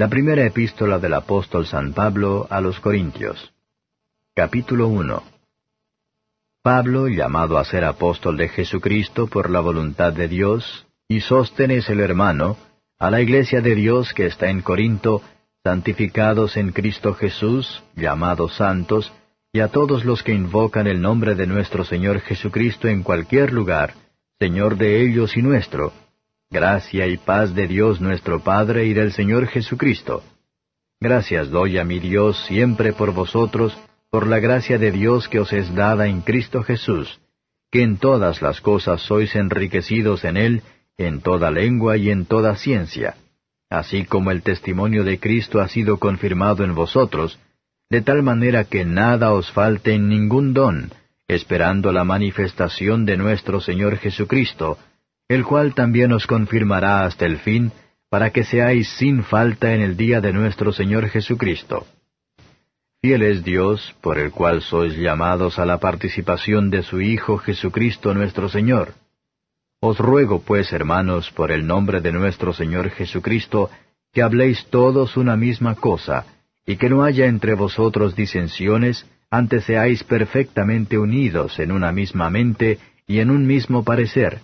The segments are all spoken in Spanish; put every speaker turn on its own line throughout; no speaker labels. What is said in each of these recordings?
La primera epístola del apóstol San Pablo a los Corintios. Capítulo 1. Pablo, llamado a ser apóstol de Jesucristo por la voluntad de Dios, y Sóstenes el hermano, a la iglesia de Dios que está en Corinto, santificados en Cristo Jesús, llamados santos, y a todos los que invocan el nombre de nuestro Señor Jesucristo en cualquier lugar, Señor de ellos y nuestro, Gracia y paz de Dios nuestro Padre y del Señor Jesucristo. Gracias doy a mi Dios siempre por vosotros, por la gracia de Dios que os es dada en Cristo Jesús, que en todas las cosas sois enriquecidos en Él, en toda lengua y en toda ciencia, así como el testimonio de Cristo ha sido confirmado en vosotros, de tal manera que nada os falte en ningún don, esperando la manifestación de nuestro Señor Jesucristo, el cual también os confirmará hasta el fin, para que seáis sin falta en el día de nuestro Señor Jesucristo. Fiel es Dios, por el cual sois llamados a la participación de su Hijo Jesucristo nuestro Señor. Os ruego, pues, hermanos, por el nombre de nuestro Señor Jesucristo, que habléis todos una misma cosa, y que no haya entre vosotros disensiones, antes seáis perfectamente unidos en una misma mente y en un mismo parecer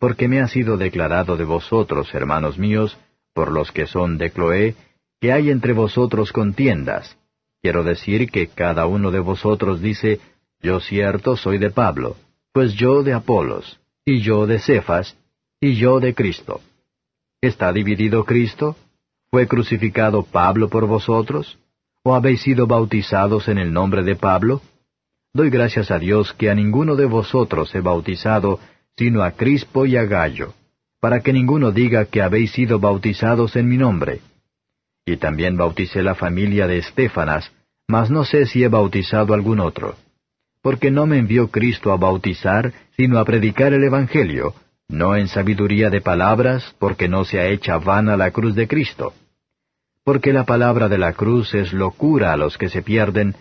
porque me ha sido declarado de vosotros, hermanos míos, por los que son de Cloé, que hay entre vosotros contiendas. Quiero decir que cada uno de vosotros dice, yo cierto soy de Pablo, pues yo de Apolos, y yo de Cefas, y yo de Cristo. ¿Está dividido Cristo? ¿Fue crucificado Pablo por vosotros? ¿O habéis sido bautizados en el nombre de Pablo? Doy gracias a Dios que a ninguno de vosotros he bautizado sino a Crispo y a Gallo, para que ninguno diga que habéis sido bautizados en mi nombre. Y también bauticé la familia de Estéfanas, mas no sé si he bautizado algún otro. Porque no me envió Cristo a bautizar, sino a predicar el Evangelio, no en sabiduría de palabras, porque no se ha hecha vana la cruz de Cristo. Porque la palabra de la cruz es locura a los que se pierden,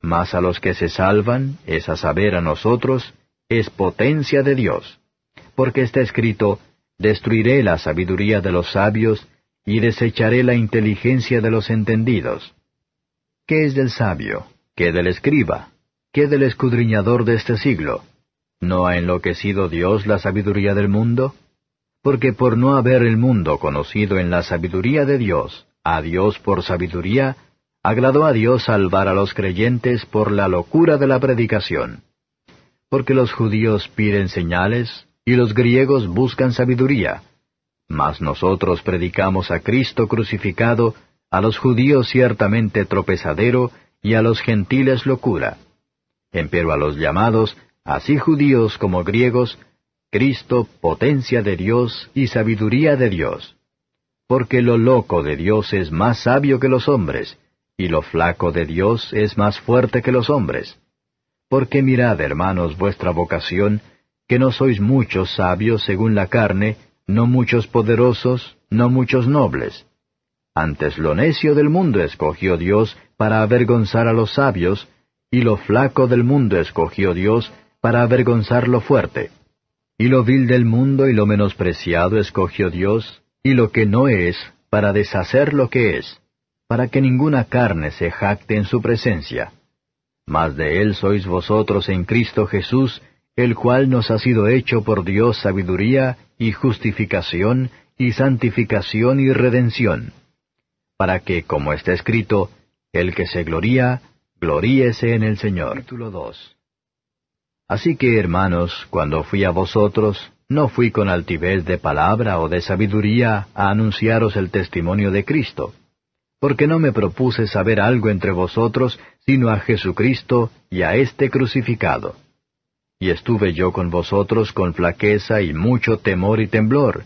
mas a los que se salvan, es a saber a nosotros, es potencia de Dios porque está escrito, Destruiré la sabiduría de los sabios, y desecharé la inteligencia de los entendidos. ¿Qué es del sabio? ¿Qué del escriba? ¿Qué del escudriñador de este siglo? ¿No ha enloquecido Dios la sabiduría del mundo? Porque por no haber el mundo conocido en la sabiduría de Dios, a Dios por sabiduría, agradó a Dios salvar a los creyentes por la locura de la predicación. Porque los judíos piden señales, y los griegos buscan sabiduría. Mas nosotros predicamos a Cristo crucificado, a los judíos ciertamente tropezadero, y a los gentiles locura. Empero a los llamados, así judíos como griegos, Cristo potencia de Dios y sabiduría de Dios. Porque lo loco de Dios es más sabio que los hombres, y lo flaco de Dios es más fuerte que los hombres. Porque mirad, hermanos, vuestra vocación, que no sois muchos sabios según la carne, no muchos poderosos, no muchos nobles. Antes lo necio del mundo escogió Dios para avergonzar a los sabios, y lo flaco del mundo escogió Dios para avergonzar lo fuerte. Y lo vil del mundo y lo menospreciado escogió Dios, y lo que no es, para deshacer lo que es, para que ninguna carne se jacte en su presencia. Mas de él sois vosotros en Cristo Jesús, el cual nos ha sido hecho por Dios sabiduría y justificación y santificación y redención, para que, como está escrito, el que se gloría, gloríese en el Señor. Así que, hermanos, cuando fui a vosotros, no fui con altivez de palabra o de sabiduría a anunciaros el testimonio de Cristo, porque no me propuse saber algo entre vosotros, sino a Jesucristo y a este crucificado y estuve yo con vosotros con flaqueza y mucho temor y temblor,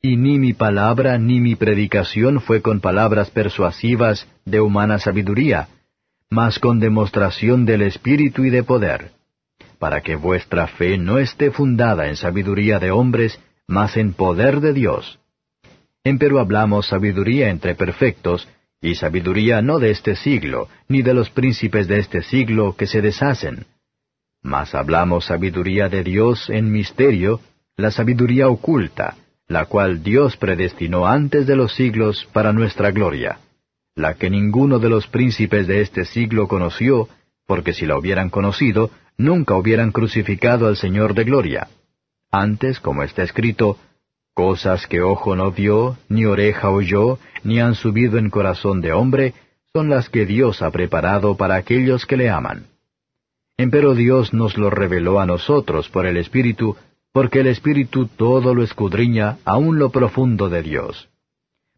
y ni mi palabra ni mi predicación fue con palabras persuasivas de humana sabiduría, mas con demostración del Espíritu y de poder, para que vuestra fe no esté fundada en sabiduría de hombres, mas en poder de Dios. Empero hablamos sabiduría entre perfectos, y sabiduría no de este siglo, ni de los príncipes de este siglo que se deshacen, mas hablamos sabiduría de Dios en misterio, la sabiduría oculta, la cual Dios predestinó antes de los siglos para nuestra gloria, la que ninguno de los príncipes de este siglo conoció, porque si la hubieran conocido, nunca hubieran crucificado al Señor de gloria. Antes, como está escrito, cosas que ojo no vio, ni oreja oyó, ni han subido en corazón de hombre, son las que Dios ha preparado para aquellos que le aman. Empero Dios nos lo reveló a nosotros por el Espíritu, porque el Espíritu todo lo escudriña aun lo profundo de Dios.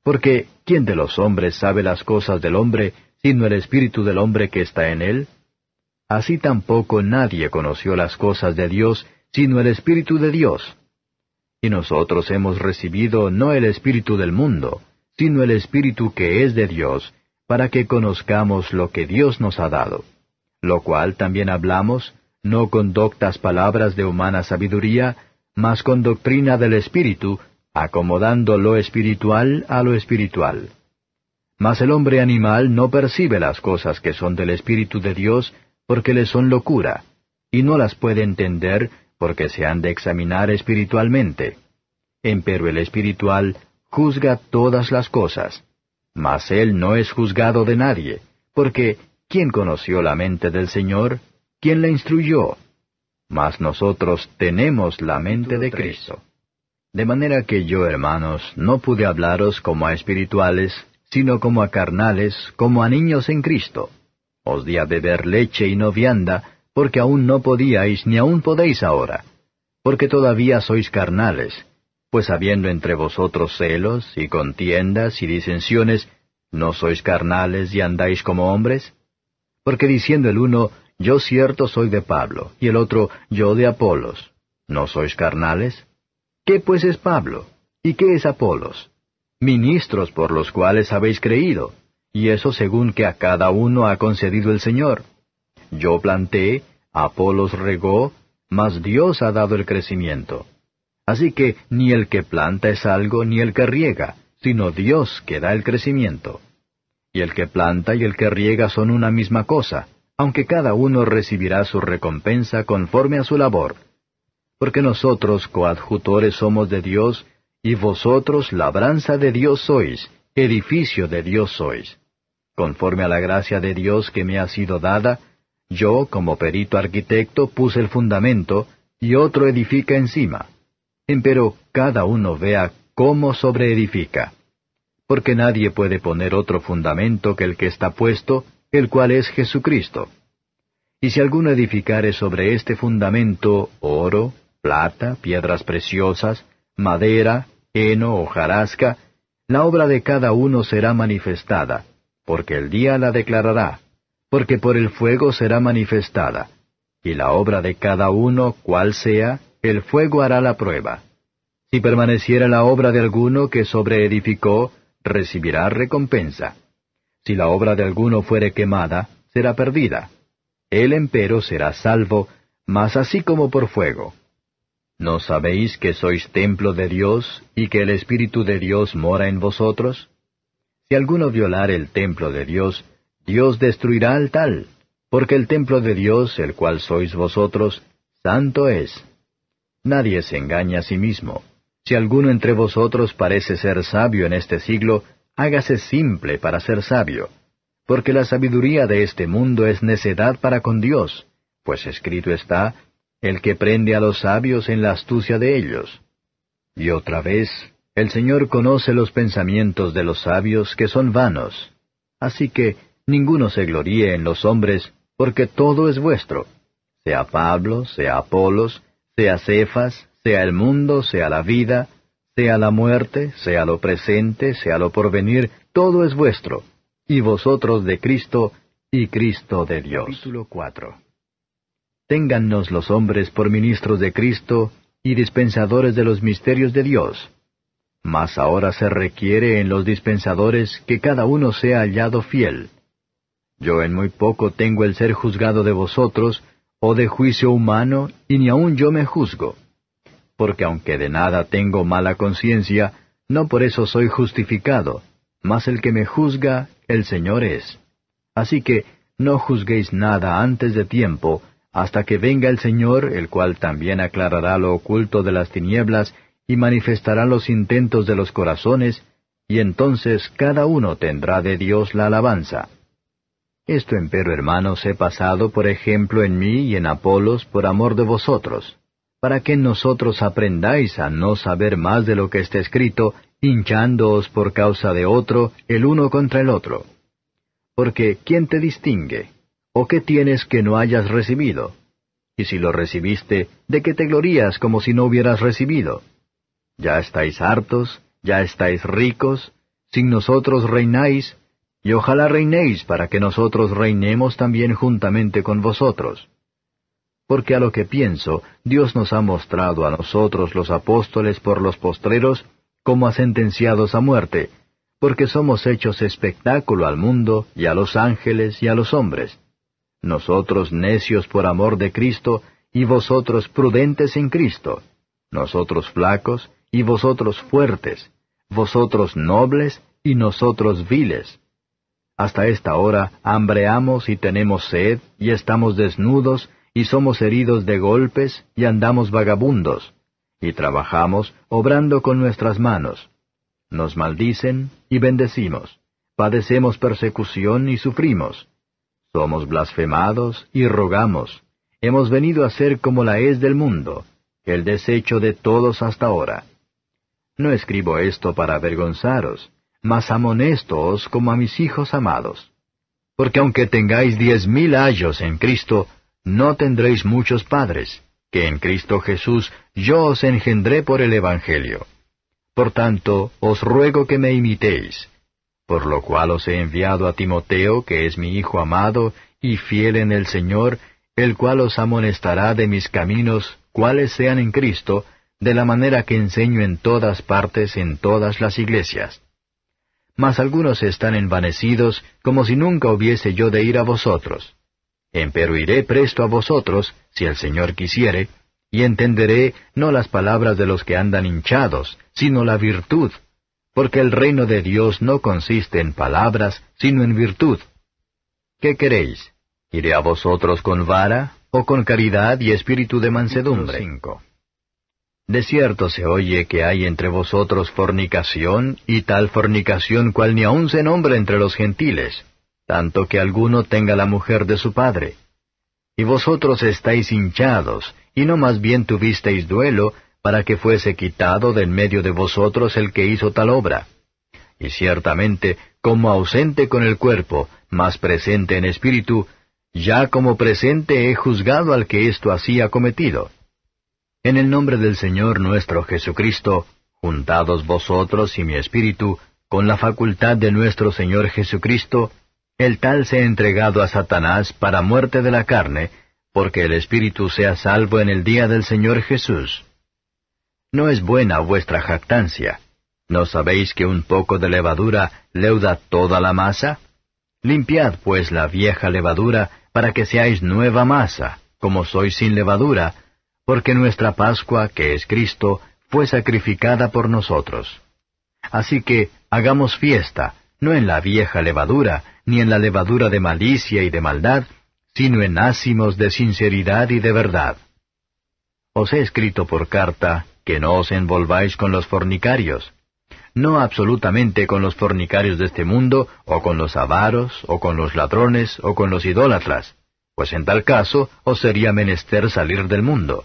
Porque, ¿quién de los hombres sabe las cosas del hombre, sino el Espíritu del hombre que está en él? Así tampoco nadie conoció las cosas de Dios, sino el Espíritu de Dios. Y nosotros hemos recibido no el Espíritu del mundo, sino el Espíritu que es de Dios, para que conozcamos lo que Dios nos ha dado lo cual también hablamos, no con doctas palabras de humana sabiduría, mas con doctrina del Espíritu, acomodando lo espiritual a lo espiritual. Mas el hombre animal no percibe las cosas que son del Espíritu de Dios, porque le son locura, y no las puede entender, porque se han de examinar espiritualmente. Empero el espiritual juzga todas las cosas, mas él no es juzgado de nadie, porque ¿Quién conoció la mente del Señor? ¿Quién la instruyó? Mas nosotros tenemos la mente de Cristo. De manera que yo, hermanos, no pude hablaros como a espirituales, sino como a carnales, como a niños en Cristo. Os di a beber leche y no vianda, porque aún no podíais ni aún podéis ahora, porque todavía sois carnales, pues habiendo entre vosotros celos y contiendas y disensiones, ¿no sois carnales y andáis como hombres? Porque diciendo el uno, yo cierto soy de Pablo, y el otro, yo de Apolos, ¿no sois carnales? ¿Qué pues es Pablo? ¿Y qué es Apolos? Ministros por los cuales habéis creído, y eso según que a cada uno ha concedido el Señor. Yo planté, Apolos regó, mas Dios ha dado el crecimiento. Así que ni el que planta es algo, ni el que riega, sino Dios que da el crecimiento. Y el que planta y el que riega son una misma cosa, aunque cada uno recibirá su recompensa conforme a su labor. Porque nosotros coadjutores somos de Dios, y vosotros labranza de Dios sois, edificio de Dios sois. Conforme a la gracia de Dios que me ha sido dada, yo, como perito arquitecto, puse el fundamento, y otro edifica encima. Empero cada uno vea cómo sobreedifica porque nadie puede poner otro fundamento que el que está puesto, el cual es Jesucristo. Y si alguno edificare sobre este fundamento oro, plata, piedras preciosas, madera, heno o jarasca, la obra de cada uno será manifestada, porque el día la declarará, porque por el fuego será manifestada. Y la obra de cada uno, cual sea, el fuego hará la prueba. Si permaneciera la obra de alguno que sobreedificó, recibirá recompensa. Si la obra de alguno fuere quemada, será perdida. Él empero será salvo, mas así como por fuego. ¿No sabéis que sois templo de Dios y que el Espíritu de Dios mora en vosotros? Si alguno violar el templo de Dios, Dios destruirá al tal, porque el templo de Dios, el cual sois vosotros, santo es. Nadie se engaña a sí mismo. Si alguno entre vosotros parece ser sabio en este siglo, hágase simple para ser sabio, porque la sabiduría de este mundo es necedad para con Dios, pues escrito está, el que prende a los sabios en la astucia de ellos. Y otra vez, el Señor conoce los pensamientos de los sabios que son vanos. Así que ninguno se gloríe en los hombres, porque todo es vuestro, sea Pablo, sea Apolos, sea Cefas, sea el mundo, sea la vida, sea la muerte, sea lo presente, sea lo porvenir, todo es vuestro, y vosotros de Cristo, y Cristo de Dios. Capítulo 4. Téngannos los hombres por ministros de Cristo y dispensadores de los misterios de Dios. Mas ahora se requiere en los dispensadores que cada uno sea hallado fiel. Yo en muy poco tengo el ser juzgado de vosotros, o de juicio humano, y ni aun yo me juzgo porque aunque de nada tengo mala conciencia, no por eso soy justificado, mas el que me juzga, el Señor es. Así que no juzguéis nada antes de tiempo, hasta que venga el Señor, el cual también aclarará lo oculto de las tinieblas y manifestará los intentos de los corazones, y entonces cada uno tendrá de Dios la alabanza. Esto empero, hermanos, he pasado por ejemplo en mí y en Apolos por amor de vosotros para que nosotros aprendáis a no saber más de lo que está escrito, hinchándoos por causa de otro, el uno contra el otro. Porque ¿quién te distingue? ¿O qué tienes que no hayas recibido? Y si lo recibiste, ¿de qué te glorías como si no hubieras recibido? Ya estáis hartos, ya estáis ricos, sin nosotros reináis, y ojalá reinéis para que nosotros reinemos también juntamente con vosotros porque a lo que pienso, Dios nos ha mostrado a nosotros los apóstoles por los postreros como a sentenciados a muerte, porque somos hechos espectáculo al mundo y a los ángeles y a los hombres. Nosotros necios por amor de Cristo, y vosotros prudentes en Cristo. Nosotros flacos, y vosotros fuertes. Vosotros nobles, y nosotros viles. Hasta esta hora hambreamos y tenemos sed, y estamos desnudos, y somos heridos de golpes, y andamos vagabundos, y trabajamos obrando con nuestras manos. Nos maldicen y bendecimos, padecemos persecución y sufrimos. Somos blasfemados y rogamos. Hemos venido a ser como la es del mundo, el desecho de todos hasta ahora. No escribo esto para avergonzaros, mas amonéstoos como a mis hijos amados. Porque aunque tengáis diez mil ayos en Cristo, no tendréis muchos padres, que en Cristo Jesús yo os engendré por el Evangelio. Por tanto, os ruego que me imitéis. Por lo cual os he enviado a Timoteo, que es mi hijo amado y fiel en el Señor, el cual os amonestará de mis caminos, cuales sean en Cristo, de la manera que enseño en todas partes en todas las iglesias. Mas algunos están envanecidos, como si nunca hubiese yo de ir a vosotros. Empero iré presto a vosotros, si el Señor quisiere, y entenderé no las palabras de los que andan hinchados, sino la virtud, porque el reino de Dios no consiste en palabras, sino en virtud. ¿Qué queréis? ¿Iré a vosotros con vara, o con caridad y espíritu de mansedumbre? 5. De cierto se oye que hay entre vosotros fornicación, y tal fornicación cual ni aun se nombra entre los gentiles tanto que alguno tenga la mujer de su padre. Y vosotros estáis hinchados, y no más bien tuvisteis duelo, para que fuese quitado de en medio de vosotros el que hizo tal obra. Y ciertamente, como ausente con el cuerpo, más presente en espíritu, ya como presente he juzgado al que esto así cometido. En el nombre del Señor nuestro Jesucristo, juntados vosotros y mi espíritu, con la facultad de nuestro Señor Jesucristo, el tal se ha entregado a Satanás para muerte de la carne, porque el espíritu sea salvo en el día del Señor Jesús. No es buena vuestra jactancia. ¿No sabéis que un poco de levadura leuda toda la masa? Limpiad pues la vieja levadura, para que seáis nueva masa, como sois sin levadura, porque nuestra Pascua, que es Cristo, fue sacrificada por nosotros. Así que hagamos fiesta, no en la vieja levadura, ni en la levadura de malicia y de maldad, sino en ácimos de sinceridad y de verdad. Os he escrito por carta que no os envolváis con los fornicarios, no absolutamente con los fornicarios de este mundo, o con los avaros, o con los ladrones, o con los idólatras, pues en tal caso os sería menester salir del mundo.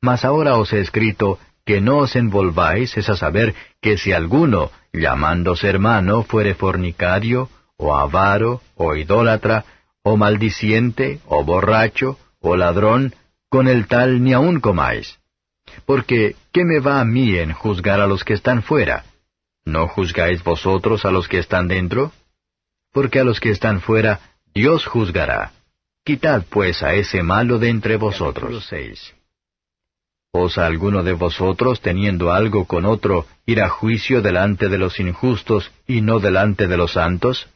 Mas ahora os he escrito que no os envolváis es a saber que si alguno, llamándose hermano, fuere fornicario, o avaro, o idólatra, o maldiciente, o borracho, o ladrón, con el tal ni aun comáis. Porque, ¿qué me va a mí en juzgar a los que están fuera? ¿No juzgáis vosotros a los que están dentro? Porque a los que están fuera, Dios juzgará. Quitad pues a ese malo de entre vosotros. ¿Os alguno de vosotros, teniendo algo con otro, ir a juicio delante de los injustos y no delante de los santos?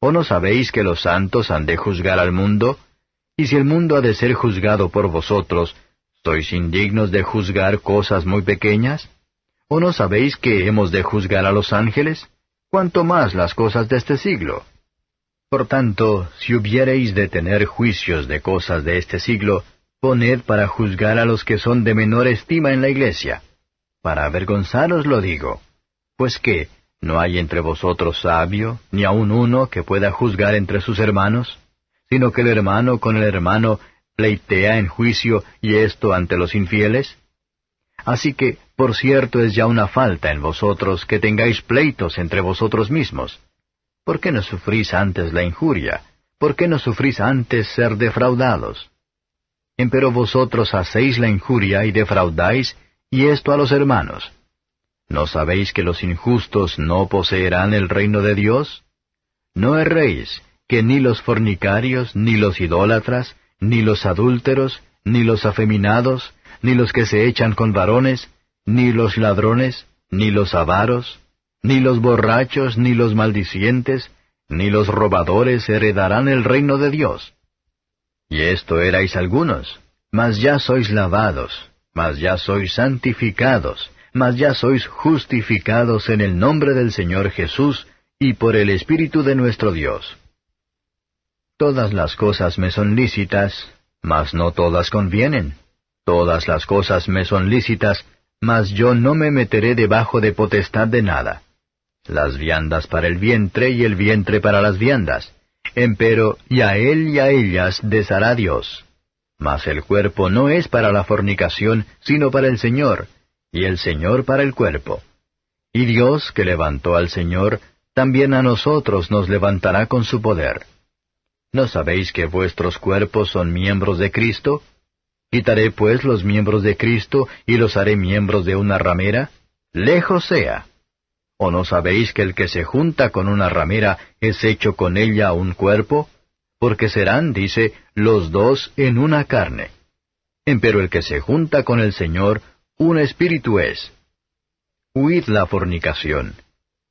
¿O no sabéis que los santos han de juzgar al mundo? Y si el mundo ha de ser juzgado por vosotros, ¿sois indignos de juzgar cosas muy pequeñas? ¿O no sabéis que hemos de juzgar a los ángeles? Cuanto más las cosas de este siglo. Por tanto, si hubiereis de tener juicios de cosas de este siglo, poned para juzgar a los que son de menor estima en la iglesia. Para avergonzaros lo digo. Pues que, ¿No hay entre vosotros sabio, ni aun uno que pueda juzgar entre sus hermanos? Sino que el hermano con el hermano pleitea en juicio y esto ante los infieles? Así que, por cierto, es ya una falta en vosotros que tengáis pleitos entre vosotros mismos. ¿Por qué no sufrís antes la injuria? ¿Por qué no sufrís antes ser defraudados? Empero vosotros hacéis la injuria y defraudáis, y esto a los hermanos. ¿No sabéis que los injustos no poseerán el reino de Dios? No erréis, que ni los fornicarios, ni los idólatras, ni los adúlteros, ni los afeminados, ni los que se echan con varones, ni los ladrones, ni los avaros, ni los borrachos, ni los maldicientes, ni los robadores heredarán el reino de Dios. Y esto erais algunos, mas ya sois lavados, mas ya sois santificados, mas ya sois justificados en el nombre del Señor Jesús y por el Espíritu de nuestro Dios. Todas las cosas me son lícitas, mas no todas convienen. Todas las cosas me son lícitas, mas yo no me meteré debajo de potestad de nada. Las viandas para el vientre y el vientre para las viandas. Empero, y a él y a ellas deshará Dios. Mas el cuerpo no es para la fornicación, sino para el Señor, y el Señor para el cuerpo. Y Dios, que levantó al Señor, también a nosotros nos levantará con su poder. ¿No sabéis que vuestros cuerpos son miembros de Cristo? Quitaré pues los miembros de Cristo y los haré miembros de una ramera? Lejos sea. ¿O no sabéis que el que se junta con una ramera es hecho con ella un cuerpo? Porque serán, dice, los dos en una carne. Empero el que se junta con el Señor, un espíritu es. Huid la fornicación.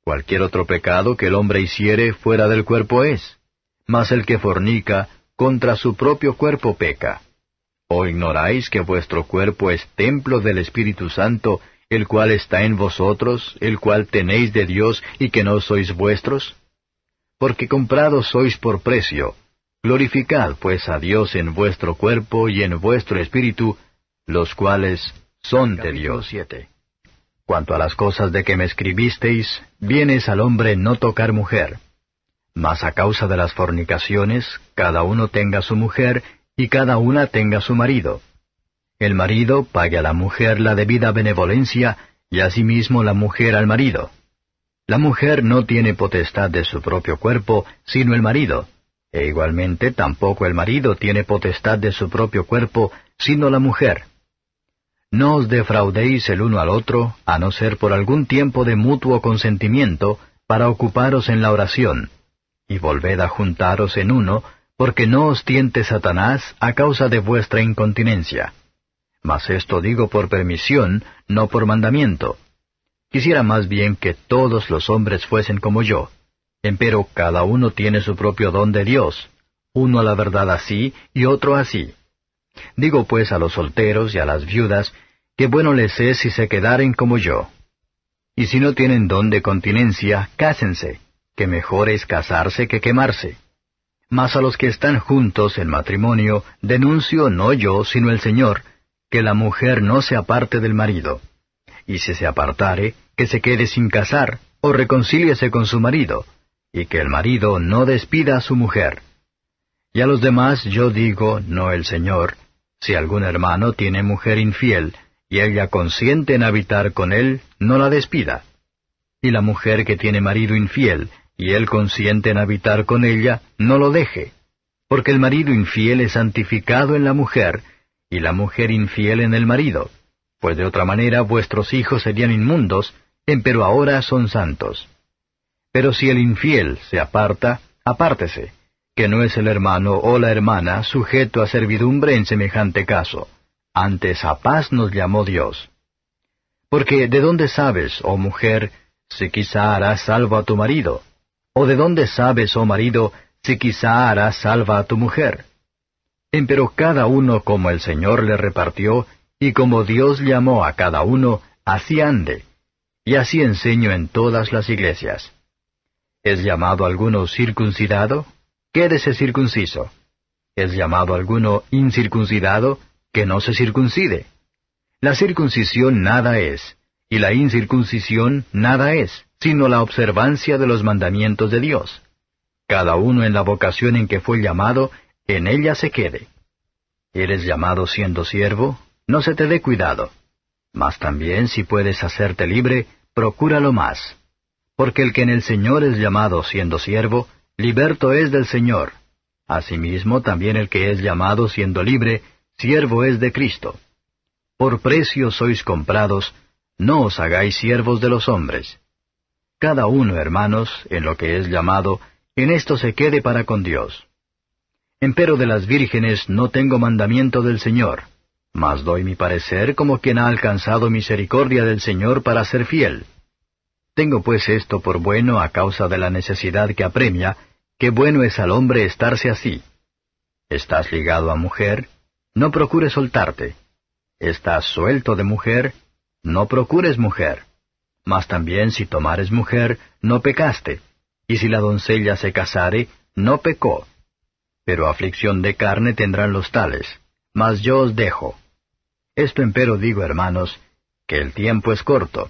Cualquier otro pecado que el hombre hiciere fuera del cuerpo es. Mas el que fornica, contra su propio cuerpo peca. ¿O ignoráis que vuestro cuerpo es templo del Espíritu Santo, el cual está en vosotros, el cual tenéis de Dios y que no sois vuestros? Porque comprados sois por precio. Glorificad pues a Dios en vuestro cuerpo y en vuestro espíritu, los cuales son de Dios. Cuanto a las cosas de que me escribisteis, bien es al hombre no tocar mujer. Mas a causa de las fornicaciones, cada uno tenga su mujer, y cada una tenga su marido. El marido pague a la mujer la debida benevolencia, y asimismo la mujer al marido. La mujer no tiene potestad de su propio cuerpo, sino el marido, e igualmente tampoco el marido tiene potestad de su propio cuerpo, sino la mujer. No os defraudéis el uno al otro, a no ser por algún tiempo de mutuo consentimiento, para ocuparos en la oración, y volved a juntaros en uno, porque no os tiente Satanás a causa de vuestra incontinencia. Mas esto digo por permisión, no por mandamiento. Quisiera más bien que todos los hombres fuesen como yo. Empero cada uno tiene su propio don de Dios, uno a la verdad así y otro así. Digo pues a los solteros y a las viudas, que bueno les es si se quedaren como yo. Y si no tienen don de continencia, cásense, que mejor es casarse que quemarse. Mas a los que están juntos en matrimonio, denuncio no yo, sino el Señor, que la mujer no se aparte del marido. Y si se apartare, que se quede sin casar, o reconcíliese con su marido, y que el marido no despida a su mujer. Y a los demás yo digo, no el Señor, si algún hermano tiene mujer infiel, y ella consiente en habitar con él, no la despida. Y la mujer que tiene marido infiel, y él consiente en habitar con ella, no lo deje. Porque el marido infiel es santificado en la mujer, y la mujer infiel en el marido. Pues de otra manera vuestros hijos serían inmundos, pero ahora son santos. Pero si el infiel se aparta, apártese que no es el hermano o la hermana sujeto a servidumbre en semejante caso. Antes a paz nos llamó Dios. Porque ¿de dónde sabes, oh mujer, si quizá harás salvo a tu marido? ¿O de dónde sabes, oh marido, si quizá harás salva a tu mujer? Empero cada uno como el Señor le repartió, y como Dios llamó a cada uno, así ande. Y así enseño en todas las iglesias. ¿Es llamado alguno circuncidado? quédese circunciso. Es llamado alguno incircuncidado que no se circuncide. La circuncisión nada es, y la incircuncisión nada es, sino la observancia de los mandamientos de Dios. Cada uno en la vocación en que fue llamado, en ella se quede. Eres llamado siendo siervo, no se te dé cuidado. Mas también si puedes hacerte libre, procúralo más. Porque el que en el Señor es llamado siendo siervo, Liberto es del Señor. Asimismo, también el que es llamado siendo libre, siervo es de Cristo. Por precio sois comprados, no os hagáis siervos de los hombres. Cada uno, hermanos, en lo que es llamado, en esto se quede para con Dios. Empero de las vírgenes no tengo mandamiento del Señor, mas doy mi parecer como quien ha alcanzado misericordia del Señor para ser fiel. Tengo pues esto por bueno a causa de la necesidad que apremia, que bueno es al hombre estarse así. Estás ligado a mujer, no procures soltarte. Estás suelto de mujer, no procures mujer. Mas también si tomares mujer, no pecaste, y si la doncella se casare, no pecó. Pero aflicción de carne tendrán los tales, mas yo os dejo. Esto empero digo, hermanos, que el tiempo es corto.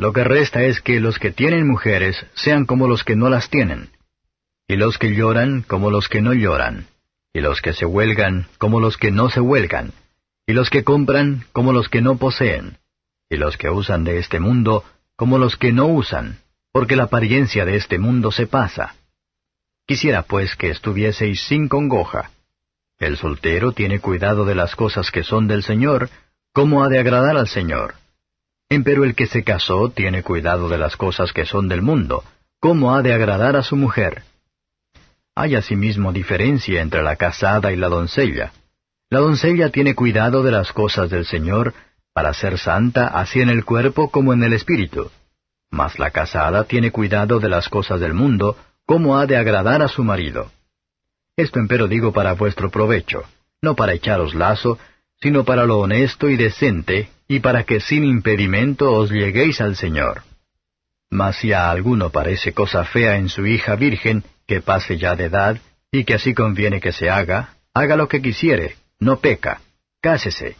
Lo que resta es que los que tienen mujeres sean como los que no las tienen, y los que lloran como los que no lloran, y los que se huelgan como los que no se huelgan, y los que compran como los que no poseen, y los que usan de este mundo como los que no usan, porque la apariencia de este mundo se pasa. Quisiera pues que estuvieseis sin congoja. El soltero tiene cuidado de las cosas que son del Señor, como ha de agradar al Señor. Empero el que se casó tiene cuidado de las cosas que son del mundo, cómo ha de agradar a su mujer. Hay asimismo diferencia entre la casada y la doncella. La doncella tiene cuidado de las cosas del Señor, para ser santa así en el cuerpo como en el espíritu. Mas la casada tiene cuidado de las cosas del mundo, cómo ha de agradar a su marido. Esto empero digo para vuestro provecho, no para echaros lazo, sino para lo honesto y decente y para que sin impedimento os lleguéis al Señor. Mas si a alguno parece cosa fea en su hija virgen, que pase ya de edad, y que así conviene que se haga, haga lo que quisiere, no peca, cásese.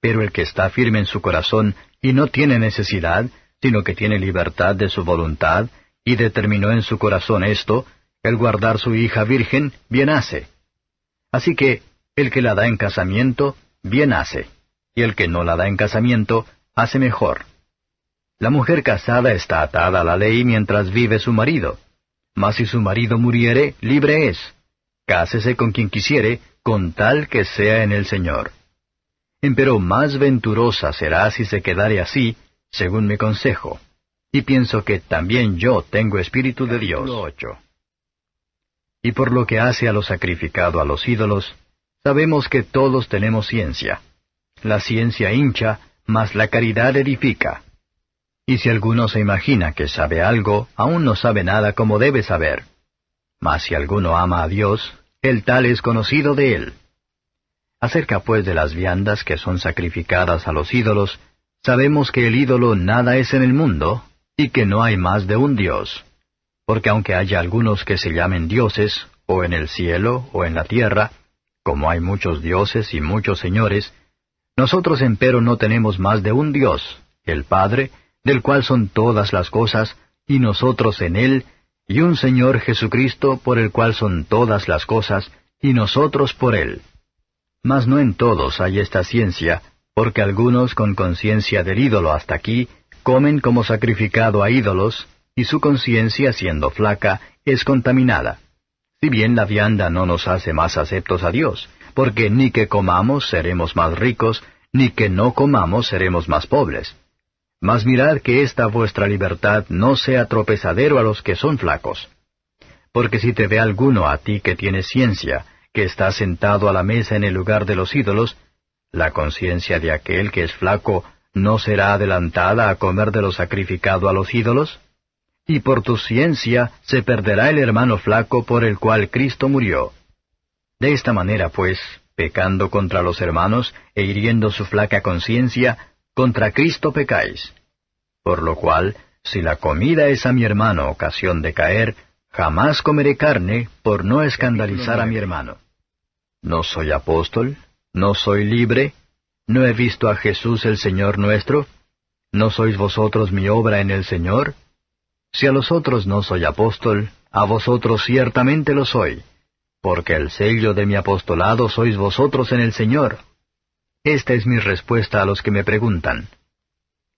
Pero el que está firme en su corazón y no tiene necesidad, sino que tiene libertad de su voluntad, y determinó en su corazón esto, el guardar su hija virgen, bien hace. Así que, el que la da en casamiento, bien hace y el que no la da en casamiento hace mejor. La mujer casada está atada a la ley mientras vive su marido, mas si su marido muriere, libre es. Cásese con quien quisiere, con tal que sea en el Señor. Empero más venturosa será si se quedare así, según mi consejo. Y pienso que también yo tengo Espíritu de Dios. Y por lo que hace a lo sacrificado a los ídolos, sabemos que todos tenemos ciencia. La ciencia hincha, mas la caridad edifica. Y si alguno se imagina que sabe algo, aún no sabe nada como debe saber. Mas si alguno ama a Dios, el tal es conocido de él. Acerca pues de las viandas que son sacrificadas a los ídolos, sabemos que el ídolo nada es en el mundo, y que no hay más de un Dios. Porque aunque haya algunos que se llamen dioses, o en el cielo, o en la tierra, como hay muchos dioses y muchos señores, nosotros empero no tenemos más de un Dios, el Padre, del cual son todas las cosas, y nosotros en Él, y un Señor Jesucristo, por el cual son todas las cosas, y nosotros por Él. Mas no en todos hay esta ciencia, porque algunos con conciencia del ídolo hasta aquí, comen como sacrificado a ídolos, y su conciencia, siendo flaca, es contaminada. Si bien la vianda no nos hace más aceptos a Dios, porque ni que comamos seremos más ricos, ni que no comamos seremos más pobres. Mas mirad que esta vuestra libertad no sea tropezadero a los que son flacos. Porque si te ve alguno a ti que tiene ciencia, que está sentado a la mesa en el lugar de los ídolos, la conciencia de aquel que es flaco no será adelantada a comer de lo sacrificado a los ídolos? Y por tu ciencia se perderá el hermano flaco por el cual Cristo murió. De esta manera, pues, pecando contra los hermanos e hiriendo su flaca conciencia, contra Cristo pecáis. Por lo cual, si la comida es a mi hermano ocasión de caer, jamás comeré carne por no escandalizar a mi hermano. No soy apóstol, no soy libre, no he visto a Jesús el Señor nuestro, no sois vosotros mi obra en el Señor. Si a los otros no soy apóstol, a vosotros ciertamente lo soy, porque el sello de mi apostolado sois vosotros en el Señor. Esta es mi respuesta a los que me preguntan.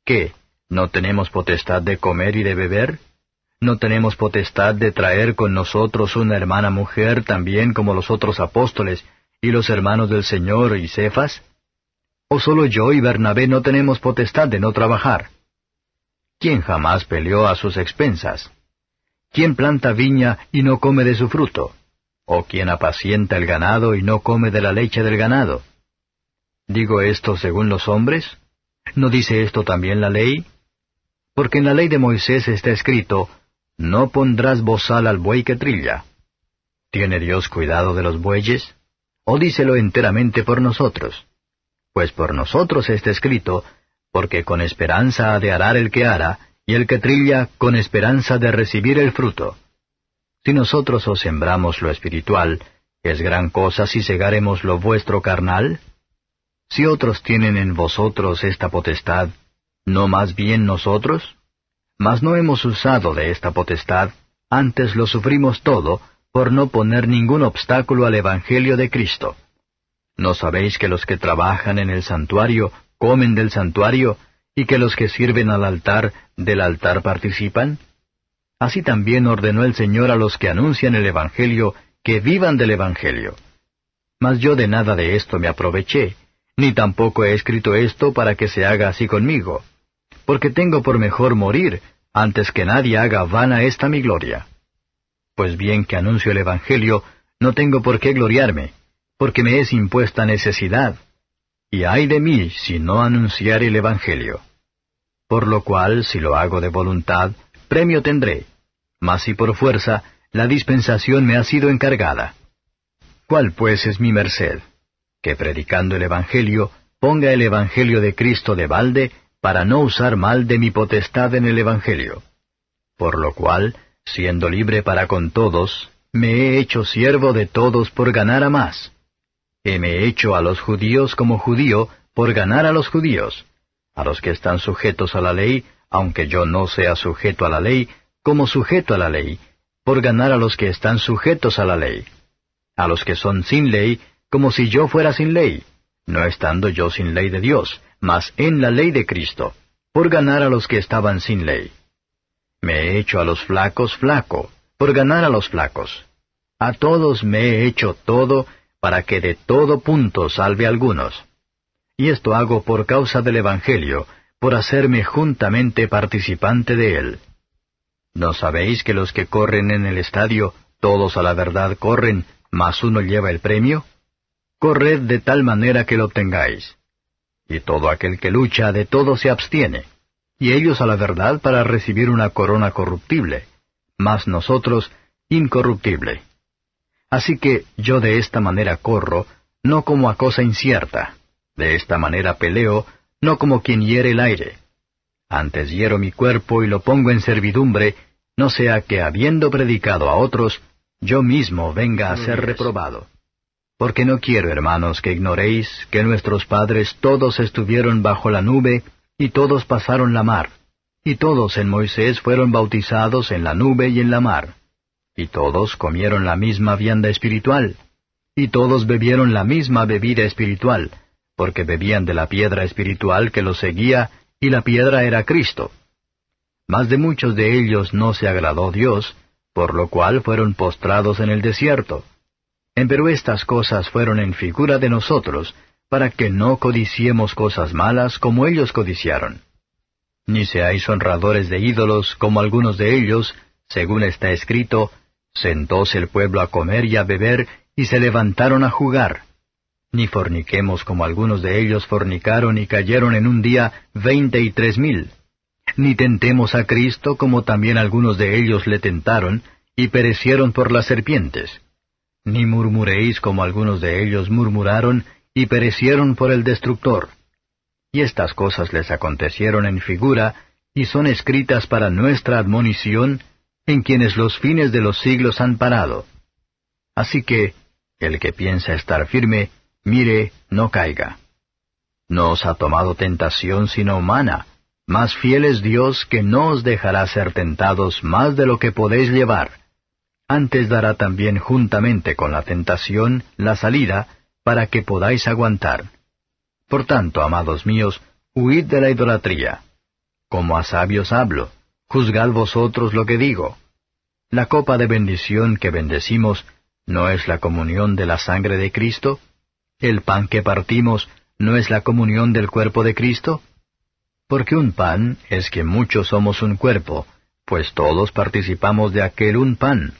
¿Qué? ¿No tenemos potestad de comer y de beber? ¿No tenemos potestad de traer con nosotros una hermana mujer también como los otros apóstoles y los hermanos del Señor y Cefas? ¿O solo yo y Bernabé no tenemos potestad de no trabajar? ¿Quién jamás peleó a sus expensas? ¿Quién planta viña y no come de su fruto? o quien apacienta el ganado y no come de la leche del ganado. ¿Digo esto según los hombres? ¿No dice esto también la ley? Porque en la ley de Moisés está escrito, No pondrás bozal al buey que trilla. ¿Tiene Dios cuidado de los bueyes? ¿O díselo enteramente por nosotros? Pues por nosotros está escrito, porque con esperanza ha de arar el que ara, y el que trilla con esperanza de recibir el fruto. Si nosotros os sembramos lo espiritual, ¿es gran cosa si segaremos lo vuestro carnal? Si otros tienen en vosotros esta potestad, ¿no más bien nosotros? Mas no hemos usado de esta potestad, antes lo sufrimos todo, por no poner ningún obstáculo al Evangelio de Cristo. ¿No sabéis que los que trabajan en el santuario comen del santuario, y que los que sirven al altar del altar participan? Así también ordenó el Señor a los que anuncian el Evangelio que vivan del Evangelio. Mas yo de nada de esto me aproveché, ni tampoco he escrito esto para que se haga así conmigo, porque tengo por mejor morir antes que nadie haga vana esta mi gloria. Pues bien que anuncio el Evangelio, no tengo por qué gloriarme, porque me es impuesta necesidad. Y ay de mí si no anunciar el Evangelio. Por lo cual, si lo hago de voluntad, premio tendré, mas si por fuerza, la dispensación me ha sido encargada. ¿Cuál pues es mi merced? Que predicando el Evangelio, ponga el Evangelio de Cristo de balde, para no usar mal de mi potestad en el Evangelio. Por lo cual, siendo libre para con todos, me he hecho siervo de todos por ganar a más. Heme hecho a los judíos como judío por ganar a los judíos, a los que están sujetos a la ley, aunque yo no sea sujeto a la ley, como sujeto a la ley, por ganar a los que están sujetos a la ley, a los que son sin ley, como si yo fuera sin ley, no estando yo sin ley de Dios, mas en la ley de Cristo, por ganar a los que estaban sin ley. Me he hecho a los flacos flaco, por ganar a los flacos. A todos me he hecho todo, para que de todo punto salve algunos. Y esto hago por causa del Evangelio, por hacerme juntamente participante de él. ¿No sabéis que los que corren en el estadio, todos a la verdad corren, mas uno lleva el premio? Corred de tal manera que lo obtengáis. Y todo aquel que lucha de todo se abstiene, y ellos a la verdad para recibir una corona corruptible, mas nosotros incorruptible. Así que yo de esta manera corro, no como a cosa incierta, de esta manera peleo, no como quien hiere el aire, antes hiero mi cuerpo y lo pongo en servidumbre, no sea que habiendo predicado a otros, yo mismo venga a ser reprobado. Porque no quiero, hermanos, que ignoréis que nuestros padres todos estuvieron bajo la nube, y todos pasaron la mar, y todos en Moisés fueron bautizados en la nube y en la mar, y todos comieron la misma vianda espiritual, y todos bebieron la misma bebida espiritual, porque bebían de la piedra espiritual que los seguía, y la piedra era Cristo. Mas de muchos de ellos no se agradó Dios, por lo cual fueron postrados en el desierto. Pero estas cosas fueron en figura de nosotros, para que no codiciemos cosas malas como ellos codiciaron. Ni seáis honradores de ídolos como algunos de ellos, según está escrito, sentóse el pueblo a comer y a beber, y se levantaron a jugar ni forniquemos como algunos de ellos fornicaron y cayeron en un día veinte y tres mil. Ni tentemos a Cristo como también algunos de ellos le tentaron y perecieron por las serpientes. Ni murmuréis como algunos de ellos murmuraron y perecieron por el destructor. Y estas cosas les acontecieron en figura y son escritas para nuestra admonición en quienes los fines de los siglos han parado. Así que, el que piensa estar firme, Mire, no caiga. No os ha tomado tentación sino humana, Más fiel es Dios que no os dejará ser tentados más de lo que podéis llevar. Antes dará también juntamente con la tentación la salida, para que podáis aguantar. Por tanto, amados míos, huid de la idolatría. Como a sabios hablo, juzgad vosotros lo que digo. La copa de bendición que bendecimos, ¿no es la comunión de la sangre de Cristo? ¿El pan que partimos no es la comunión del cuerpo de Cristo? Porque un pan es que muchos somos un cuerpo, pues todos participamos de aquel un pan.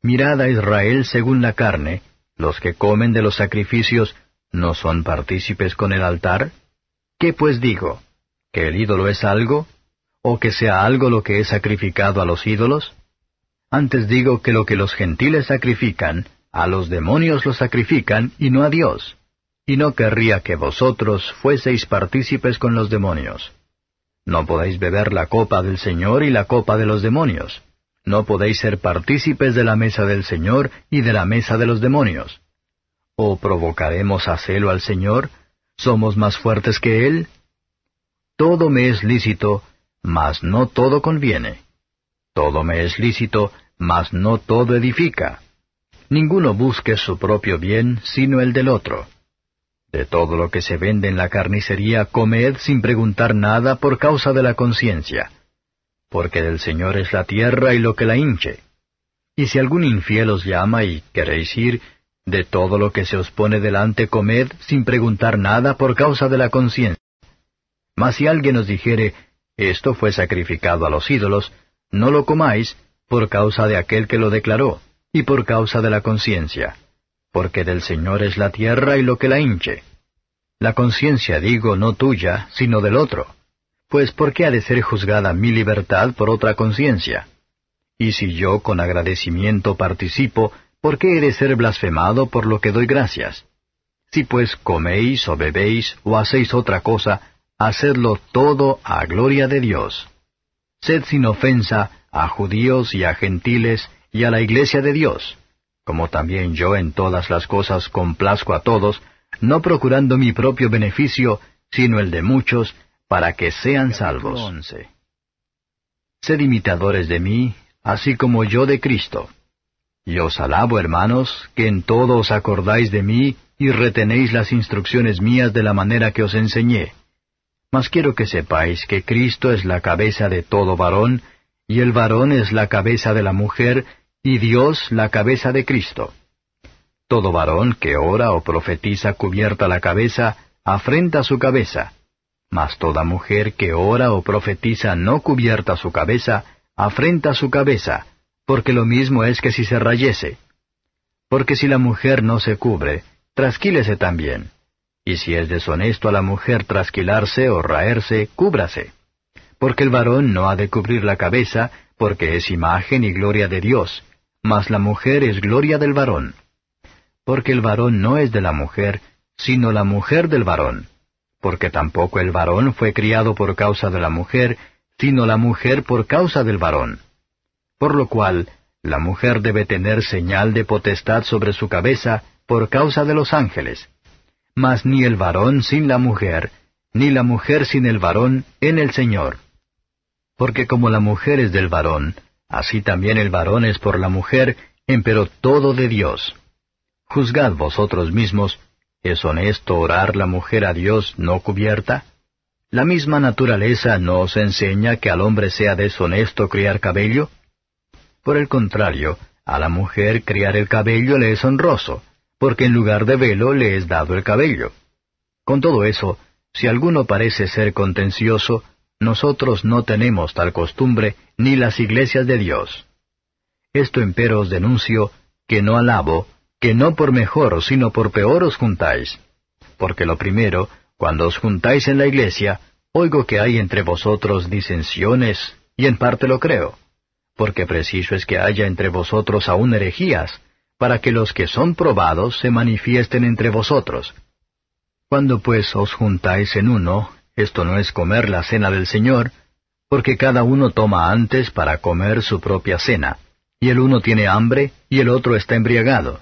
Mirad a Israel según la carne, los que comen de los sacrificios, ¿no son partícipes con el altar? ¿Qué pues digo? ¿Que el ídolo es algo? ¿O que sea algo lo que es sacrificado a los ídolos? Antes digo que lo que los gentiles sacrifican, a los demonios los sacrifican y no a Dios. Y no querría que vosotros fueseis partícipes con los demonios. No podéis beber la copa del Señor y la copa de los demonios. No podéis ser partícipes de la mesa del Señor y de la mesa de los demonios. ¿O provocaremos a celo al Señor? ¿Somos más fuertes que Él? Todo me es lícito, mas no todo conviene. Todo me es lícito, mas no todo edifica. Ninguno busque su propio bien sino el del otro. De todo lo que se vende en la carnicería, comed sin preguntar nada por causa de la conciencia, porque del Señor es la tierra y lo que la hinche. Y si algún infiel os llama y queréis ir, de todo lo que se os pone delante comed sin preguntar nada por causa de la conciencia. Mas si alguien os dijere, esto fue sacrificado a los ídolos, no lo comáis por causa de aquel que lo declaró y por causa de la conciencia, porque del Señor es la tierra y lo que la hinche. La conciencia digo no tuya, sino del otro. Pues ¿por qué ha de ser juzgada mi libertad por otra conciencia? Y si yo con agradecimiento participo, ¿por qué he de ser blasfemado por lo que doy gracias? Si pues coméis o bebéis o hacéis otra cosa, hacedlo todo a gloria de Dios. Sed sin ofensa a judíos y a gentiles, y a la iglesia de Dios, como también yo en todas las cosas complazco a todos, no procurando mi propio beneficio, sino el de muchos, para que sean salvos. Sed imitadores de mí, así como yo de Cristo. Y os alabo, hermanos, que en todo os acordáis de mí y retenéis las instrucciones mías de la manera que os enseñé. Mas quiero que sepáis que Cristo es la cabeza de todo varón, y el varón es la cabeza de la mujer, y Dios la cabeza de Cristo. Todo varón que ora o profetiza cubierta la cabeza, afrenta su cabeza. Mas toda mujer que ora o profetiza no cubierta su cabeza, afrenta su cabeza, porque lo mismo es que si se rayese. Porque si la mujer no se cubre, trasquílese también. Y si es deshonesto a la mujer trasquilarse o raerse, cúbrase. Porque el varón no ha de cubrir la cabeza, porque es imagen y gloria de Dios, mas la mujer es gloria del varón. Porque el varón no es de la mujer, sino la mujer del varón. Porque tampoco el varón fue criado por causa de la mujer, sino la mujer por causa del varón. Por lo cual, la mujer debe tener señal de potestad sobre su cabeza por causa de los ángeles. Mas ni el varón sin la mujer, ni la mujer sin el varón en el Señor. Porque como la mujer es del varón, Así también el varón es por la mujer, empero todo de Dios. Juzgad vosotros mismos, ¿es honesto orar la mujer a Dios no cubierta? ¿La misma naturaleza no os enseña que al hombre sea deshonesto criar cabello? Por el contrario, a la mujer criar el cabello le es honroso, porque en lugar de velo le es dado el cabello. Con todo eso, si alguno parece ser contencioso, nosotros no tenemos tal costumbre, ni las iglesias de Dios. Esto empero os denuncio, que no alabo, que no por mejor, sino por peor os juntáis. Porque lo primero, cuando os juntáis en la iglesia, oigo que hay entre vosotros disensiones, y en parte lo creo. Porque preciso es que haya entre vosotros aún herejías, para que los que son probados se manifiesten entre vosotros. Cuando pues os juntáis en uno, esto no es comer la cena del Señor, porque cada uno toma antes para comer su propia cena, y el uno tiene hambre y el otro está embriagado.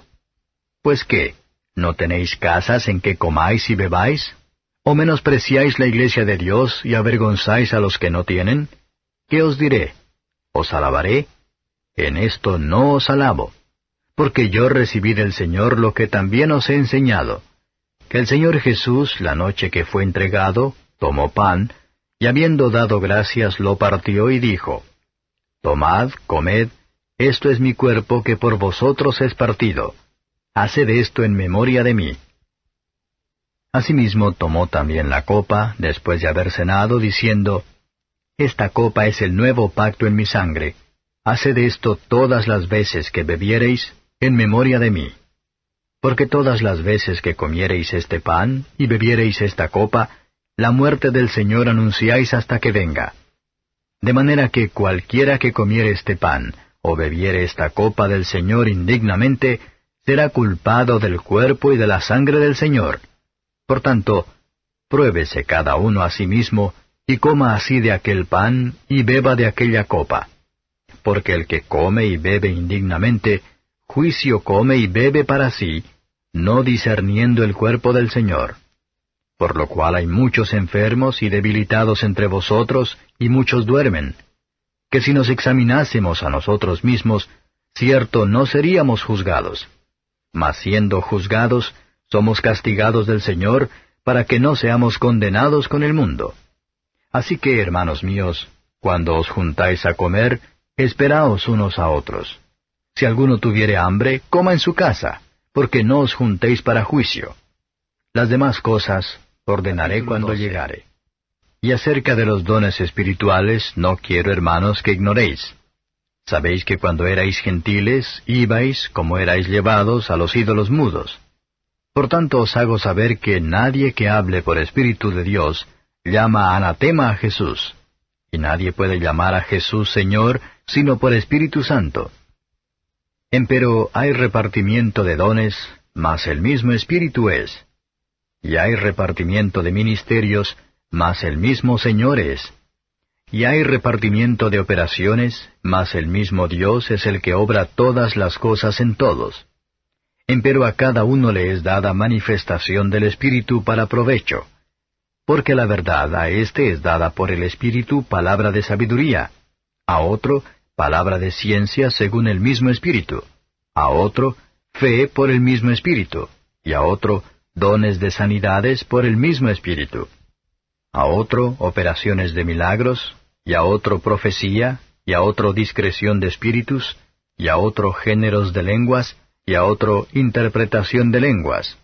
Pues qué, ¿no tenéis casas en que comáis y bebáis? ¿O menospreciáis la iglesia de Dios y avergonzáis a los que no tienen? ¿Qué os diré? ¿Os alabaré? En esto no os alabo, porque yo recibí del Señor lo que también os he enseñado, que el Señor Jesús, la noche que fue entregado, tomó pan, y habiendo dado gracias lo partió y dijo, Tomad, comed, esto es mi cuerpo que por vosotros es partido. Haced esto en memoria de mí. Asimismo tomó también la copa, después de haber cenado, diciendo, Esta copa es el nuevo pacto en mi sangre. Haced esto todas las veces que bebiereis, en memoria de mí. Porque todas las veces que comiereis este pan y bebiereis esta copa, la muerte del Señor anunciáis hasta que venga. De manera que cualquiera que comiere este pan, o bebiere esta copa del Señor indignamente, será culpado del cuerpo y de la sangre del Señor. Por tanto, pruébese cada uno a sí mismo, y coma así de aquel pan, y beba de aquella copa. Porque el que come y bebe indignamente, juicio come y bebe para sí, no discerniendo el cuerpo del Señor. Por lo cual hay muchos enfermos y debilitados entre vosotros, y muchos duermen. Que si nos examinásemos a nosotros mismos, cierto no seríamos juzgados. Mas siendo juzgados, somos castigados del Señor, para que no seamos condenados con el mundo. Así que, hermanos míos, cuando os juntáis a comer, esperaos unos a otros. Si alguno tuviere hambre, coma en su casa, porque no os juntéis para juicio. Las demás cosas ordenaré cuando llegare. Y acerca de los dones espirituales, no quiero, hermanos, que ignoréis. Sabéis que cuando erais gentiles, ibais, como erais llevados, a los ídolos mudos. Por tanto os hago saber que nadie que hable por Espíritu de Dios llama anatema a Jesús, y nadie puede llamar a Jesús Señor sino por Espíritu Santo. Empero hay repartimiento de dones, mas el mismo Espíritu es y hay repartimiento de ministerios, mas el mismo Señor es. Y hay repartimiento de operaciones, mas el mismo Dios es el que obra todas las cosas en todos. Empero a cada uno le es dada manifestación del Espíritu para provecho. Porque la verdad a éste es dada por el Espíritu palabra de sabiduría, a otro palabra de ciencia según el mismo Espíritu, a otro fe por el mismo Espíritu, y a otro dones de sanidades por el mismo Espíritu, a otro operaciones de milagros, y a otro profecía, y a otro discreción de espíritus, y a otro géneros de lenguas, y a otro interpretación de lenguas.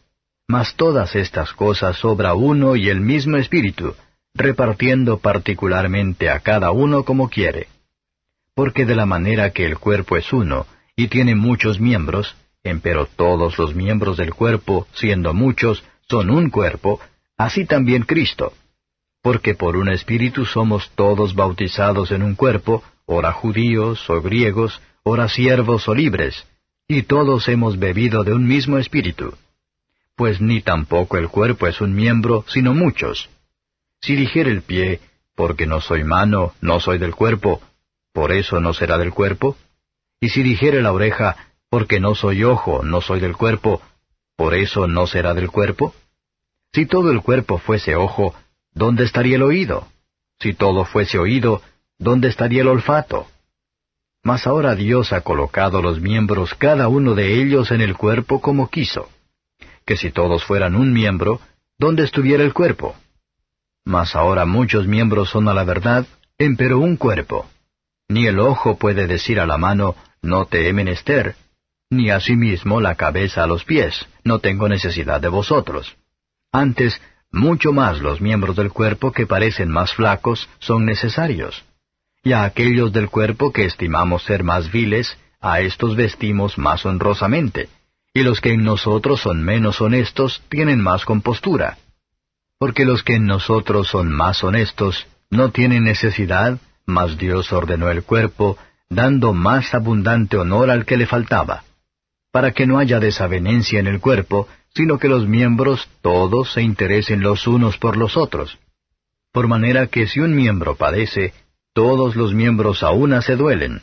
Mas todas estas cosas sobra uno y el mismo Espíritu, repartiendo particularmente a cada uno como quiere. Porque de la manera que el cuerpo es uno, y tiene muchos miembros, Empero todos los miembros del cuerpo, siendo muchos, son un cuerpo, así también Cristo. Porque por un espíritu somos todos bautizados en un cuerpo, ora judíos o griegos, ora siervos o libres, y todos hemos bebido de un mismo espíritu. Pues ni tampoco el cuerpo es un miembro, sino muchos. Si dijere el pie, porque no soy mano, no soy del cuerpo, por eso no será del cuerpo. Y si dijere la oreja, porque no soy ojo, no soy del cuerpo, por eso no será del cuerpo? Si todo el cuerpo fuese ojo, ¿dónde estaría el oído? Si todo fuese oído, ¿dónde estaría el olfato? Mas ahora Dios ha colocado los miembros cada uno de ellos en el cuerpo como quiso. Que si todos fueran un miembro, ¿dónde estuviera el cuerpo? Mas ahora muchos miembros son a la verdad, empero un cuerpo. Ni el ojo puede decir a la mano, no te he menester, ni asimismo la cabeza a los pies, no tengo necesidad de vosotros. Antes, mucho más los miembros del cuerpo que parecen más flacos son necesarios. Y a aquellos del cuerpo que estimamos ser más viles, a estos vestimos más honrosamente, y los que en nosotros son menos honestos tienen más compostura. Porque los que en nosotros son más honestos no tienen necesidad, mas Dios ordenó el cuerpo, dando más abundante honor al que le faltaba para que no haya desavenencia en el cuerpo, sino que los miembros todos se interesen los unos por los otros. Por manera que si un miembro padece, todos los miembros a una se duelen,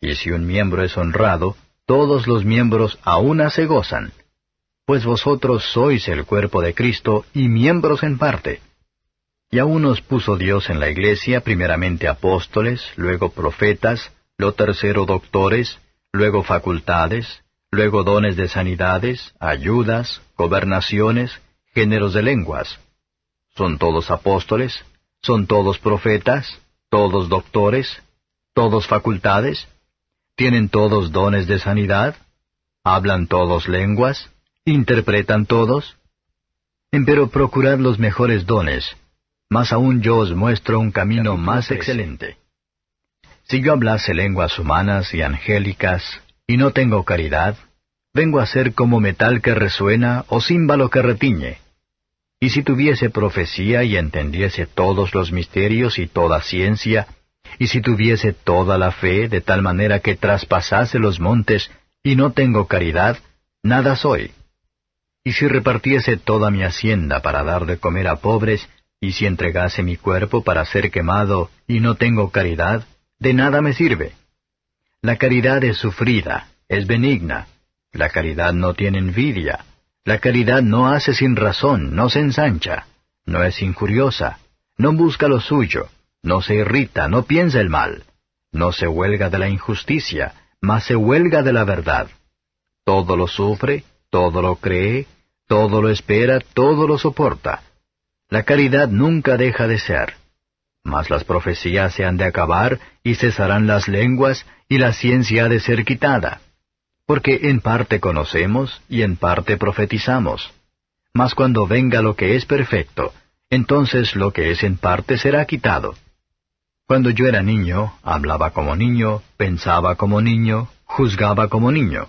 y si un miembro es honrado, todos los miembros a una se gozan. Pues vosotros sois el cuerpo de Cristo y miembros en parte. Y a unos puso Dios en la iglesia primeramente apóstoles, luego profetas, lo tercero doctores, luego facultades, luego dones de sanidades, ayudas, gobernaciones, géneros de lenguas. ¿Son todos apóstoles? ¿Son todos profetas? ¿Todos doctores? ¿Todos facultades? ¿Tienen todos dones de sanidad? ¿Hablan todos lenguas? ¿Interpretan todos? Empero procurad los mejores dones, Más aún yo os muestro un camino más excelente. Si yo hablase lenguas humanas y angélicas y no tengo caridad, vengo a ser como metal que resuena o címbalo que retiñe. Y si tuviese profecía y entendiese todos los misterios y toda ciencia, y si tuviese toda la fe de tal manera que traspasase los montes, y no tengo caridad, nada soy. Y si repartiese toda mi hacienda para dar de comer a pobres, y si entregase mi cuerpo para ser quemado, y no tengo caridad, de nada me sirve. La caridad es sufrida, es benigna. La caridad no tiene envidia. La caridad no hace sin razón, no se ensancha. No es injuriosa. No busca lo suyo. No se irrita, no piensa el mal. No se huelga de la injusticia, mas se huelga de la verdad. Todo lo sufre, todo lo cree, todo lo espera, todo lo soporta. La caridad nunca deja de ser. Mas las profecías se han de acabar, y cesarán las lenguas, y la ciencia ha de ser quitada. Porque en parte conocemos, y en parte profetizamos. Mas cuando venga lo que es perfecto, entonces lo que es en parte será quitado. Cuando yo era niño, hablaba como niño, pensaba como niño, juzgaba como niño.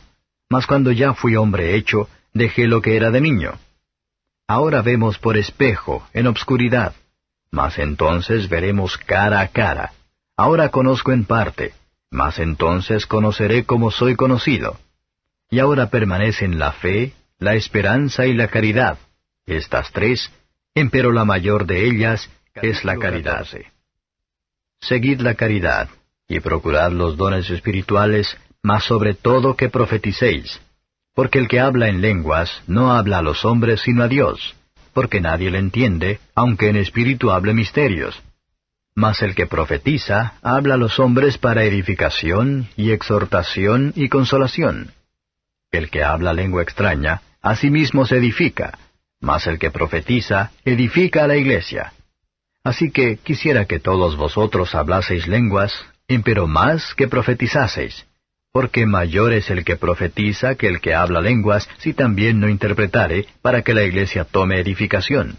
Mas cuando ya fui hombre hecho, dejé lo que era de niño. Ahora vemos por espejo, en obscuridad mas entonces veremos cara a cara. Ahora conozco en parte, mas entonces conoceré como soy conocido. Y ahora permanecen la fe, la esperanza y la caridad, estas tres, empero la mayor de ellas es la caridad. Seguid la caridad, y procurad los dones espirituales, mas sobre todo que profeticéis, porque el que habla en lenguas no habla a los hombres sino a Dios porque nadie le entiende, aunque en espíritu hable misterios. Mas el que profetiza habla a los hombres para edificación y exhortación y consolación. El que habla lengua extraña, a sí mismo se edifica, mas el que profetiza edifica a la iglesia. Así que quisiera que todos vosotros hablaseis lenguas, empero más que profetizaseis porque mayor es el que profetiza que el que habla lenguas, si también no interpretare, para que la iglesia tome edificación.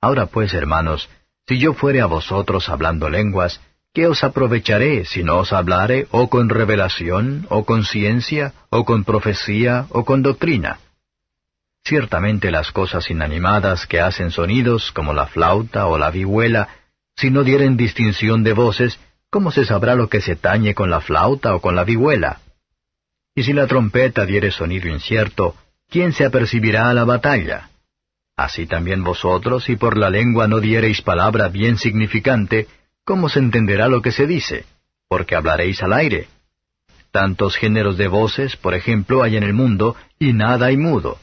Ahora pues, hermanos, si yo fuere a vosotros hablando lenguas, ¿qué os aprovecharé si no os hablare o con revelación, o con ciencia, o con profecía, o con doctrina? Ciertamente las cosas inanimadas que hacen sonidos, como la flauta o la vihuela, si no dieren distinción de voces, ¿cómo se sabrá lo que se tañe con la flauta o con la vihuela? Y si la trompeta diere sonido incierto, ¿quién se apercibirá a la batalla? Así también vosotros, si por la lengua no diereis palabra bien significante, ¿cómo se entenderá lo que se dice? Porque hablaréis al aire. Tantos géneros de voces, por ejemplo, hay en el mundo, y nada hay mudo.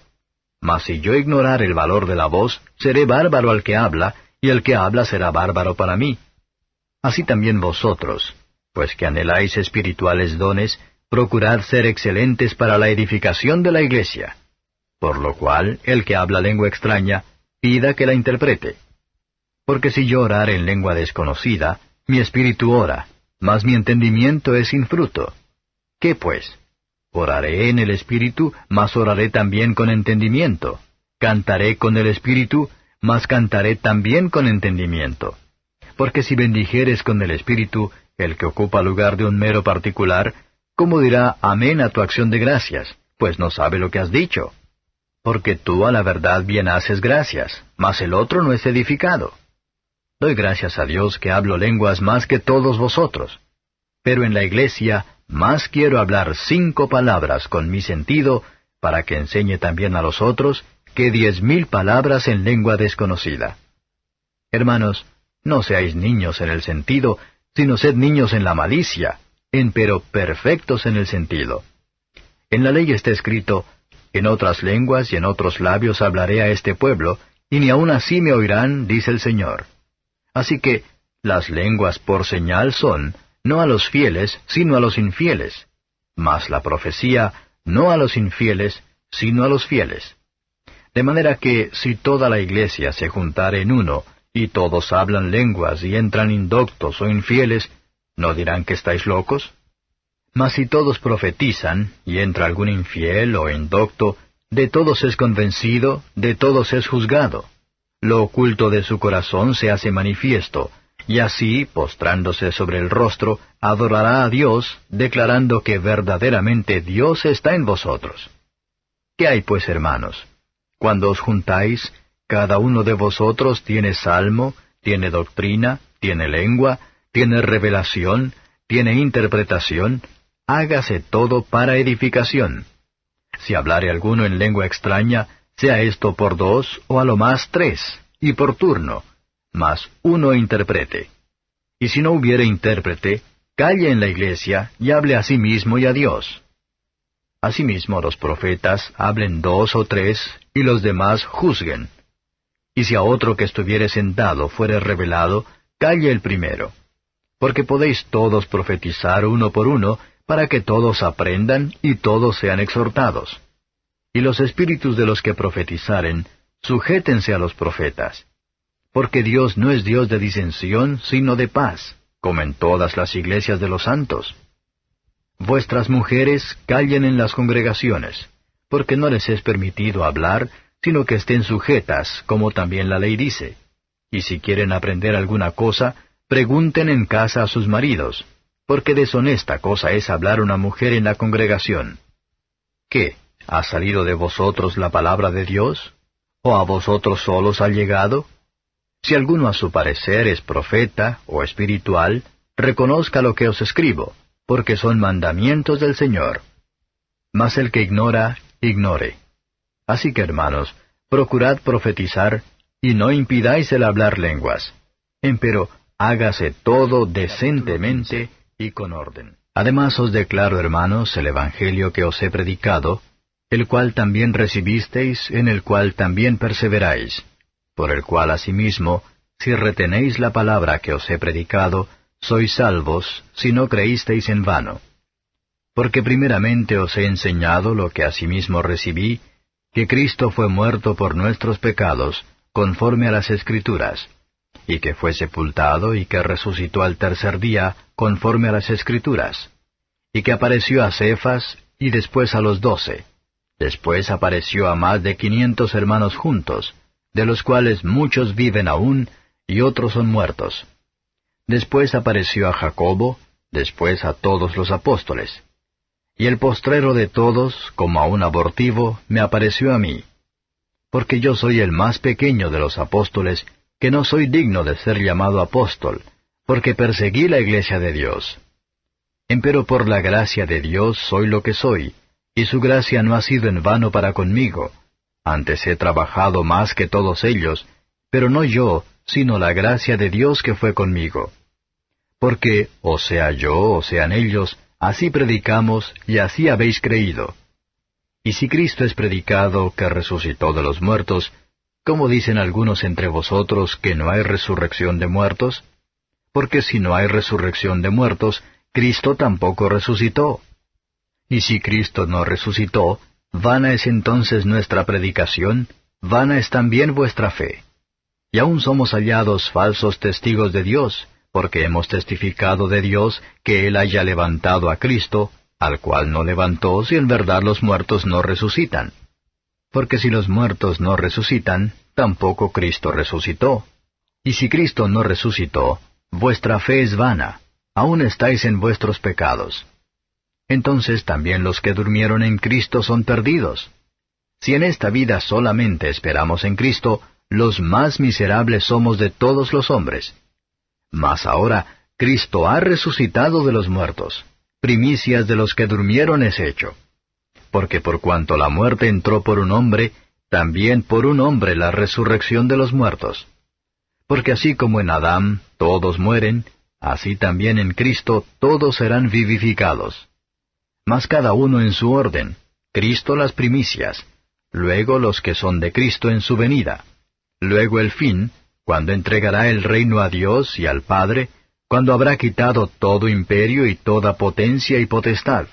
Mas si yo ignorar el valor de la voz, seré bárbaro al que habla, y el que habla será bárbaro para mí. Así también vosotros, pues que anheláis espirituales dones, procurad ser excelentes para la edificación de la iglesia. Por lo cual, el que habla lengua extraña, pida que la interprete. Porque si yo orar en lengua desconocida, mi espíritu ora, mas mi entendimiento es sin fruto. ¿Qué pues? Oraré en el espíritu, mas oraré también con entendimiento. Cantaré con el espíritu, mas cantaré también con entendimiento porque si bendijeres con el Espíritu, el que ocupa lugar de un mero particular, ¿cómo dirá amén a tu acción de gracias? Pues no sabe lo que has dicho. Porque tú a la verdad bien haces gracias, mas el otro no es edificado. Doy gracias a Dios que hablo lenguas más que todos vosotros. Pero en la iglesia más quiero hablar cinco palabras con mi sentido, para que enseñe también a los otros, que diez mil palabras en lengua desconocida. Hermanos, no seáis niños en el sentido, sino sed niños en la malicia, en pero perfectos en el sentido. En la ley está escrito, en otras lenguas y en otros labios hablaré a este pueblo, y ni aun así me oirán, dice el Señor. Así que, las lenguas por señal son, no a los fieles, sino a los infieles, mas la profecía, no a los infieles, sino a los fieles. De manera que si toda la iglesia se juntare en uno, y todos hablan lenguas y entran indoctos o infieles, ¿no dirán que estáis locos? Mas si todos profetizan, y entra algún infiel o indocto, de todos es convencido, de todos es juzgado. Lo oculto de su corazón se hace manifiesto, y así, postrándose sobre el rostro, adorará a Dios, declarando que verdaderamente Dios está en vosotros. ¿Qué hay pues, hermanos? Cuando os juntáis, cada uno de vosotros tiene salmo, tiene doctrina, tiene lengua, tiene revelación, tiene interpretación, hágase todo para edificación. Si hablare alguno en lengua extraña, sea esto por dos o a lo más tres, y por turno, mas uno interprete. Y si no hubiere intérprete, calle en la iglesia y hable a sí mismo y a Dios. Asimismo los profetas hablen dos o tres, y los demás juzguen. Y si a otro que estuviere sentado fuere revelado, calle el primero. Porque podéis todos profetizar uno por uno, para que todos aprendan y todos sean exhortados. Y los espíritus de los que profetizaren, sujétense a los profetas. Porque Dios no es Dios de disensión, sino de paz, como en todas las iglesias de los santos. Vuestras mujeres callen en las congregaciones, porque no les es permitido hablar, sino que estén sujetas, como también la ley dice. Y si quieren aprender alguna cosa, pregunten en casa a sus maridos, porque deshonesta cosa es hablar una mujer en la congregación. ¿Qué? ¿Ha salido de vosotros la palabra de Dios? ¿O a vosotros solos ha llegado? Si alguno a su parecer es profeta o espiritual, reconozca lo que os escribo, porque son mandamientos del Señor. Mas el que ignora, ignore. Así que, hermanos, procurad profetizar, y no impidáis el hablar lenguas. Empero, hágase todo decentemente y con orden. Además os declaro, hermanos, el Evangelio que os he predicado, el cual también recibisteis, en el cual también perseveráis, por el cual asimismo, si retenéis la palabra que os he predicado, sois salvos, si no creísteis en vano. Porque primeramente os he enseñado lo que asimismo recibí, que Cristo fue muerto por nuestros pecados, conforme a las Escrituras, y que fue sepultado y que resucitó al tercer día, conforme a las Escrituras, y que apareció a Cefas y después a los doce. Después apareció a más de quinientos hermanos juntos, de los cuales muchos viven aún y otros son muertos. Después apareció a Jacobo, después a todos los apóstoles. Y el postrero de todos, como a un abortivo, me apareció a mí. Porque yo soy el más pequeño de los apóstoles, que no soy digno de ser llamado apóstol, porque perseguí la iglesia de Dios. Empero por la gracia de Dios soy lo que soy, y su gracia no ha sido en vano para conmigo. Antes he trabajado más que todos ellos, pero no yo, sino la gracia de Dios que fue conmigo. Porque, o sea yo, o sean ellos, Así predicamos y así habéis creído. Y si Cristo es predicado que resucitó de los muertos, ¿cómo dicen algunos entre vosotros que no hay resurrección de muertos? Porque si no hay resurrección de muertos, Cristo tampoco resucitó. Y si Cristo no resucitó, vana es entonces nuestra predicación, vana es también vuestra fe. Y aún somos hallados falsos testigos de Dios, porque hemos testificado de Dios que Él haya levantado a Cristo, al cual no levantó si en verdad los muertos no resucitan. Porque si los muertos no resucitan, tampoco Cristo resucitó. Y si Cristo no resucitó, vuestra fe es vana, aún estáis en vuestros pecados. Entonces también los que durmieron en Cristo son perdidos. Si en esta vida solamente esperamos en Cristo, los más miserables somos de todos los hombres. Mas ahora Cristo ha resucitado de los muertos, primicias de los que durmieron es hecho. Porque por cuanto la muerte entró por un hombre, también por un hombre la resurrección de los muertos. Porque así como en Adán todos mueren, así también en Cristo todos serán vivificados. Mas cada uno en su orden, Cristo las primicias, luego los que son de Cristo en su venida, luego el fin, cuando entregará el reino a Dios y al Padre, cuando habrá quitado todo imperio y toda potencia y potestad.